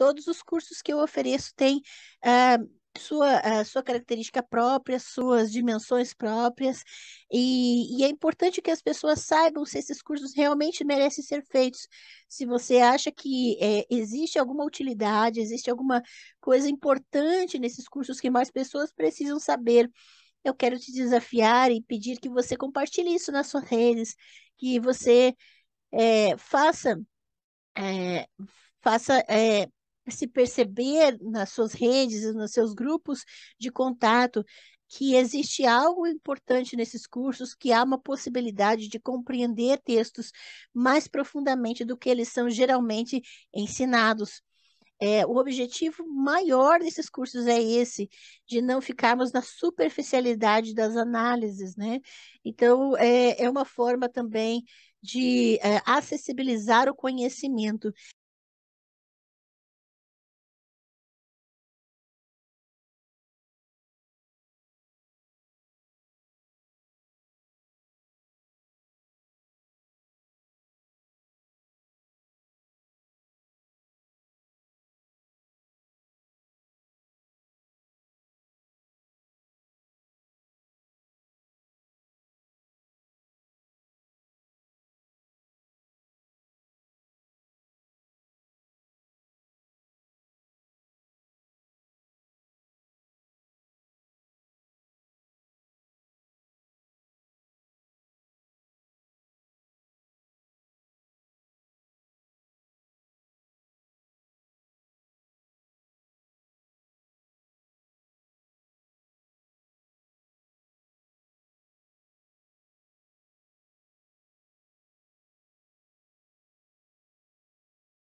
Todos os cursos que eu ofereço têm ah, sua, ah, sua característica própria, suas dimensões próprias, e, e, é importante que as pessoas saibam se esses cursos realmente merecem ser feitos. Se você acha que é, existe alguma utilidade, existe alguma coisa importante nesses cursos que mais pessoas precisam saber. Eu quero te desafiar e pedir que você compartilhe isso nas suas redes, que você é, faça. É, faça é, se perceber nas suas redes, nos seus grupos de contato, que existe algo importante nesses cursos, que há uma possibilidade de compreender textos mais profundamente do que eles são geralmente ensinados. É, o objetivo maior desses cursos é esse, de não ficarmos na superficialidade das análises, né? Então, é, é uma forma também de é, acessibilizar o conhecimento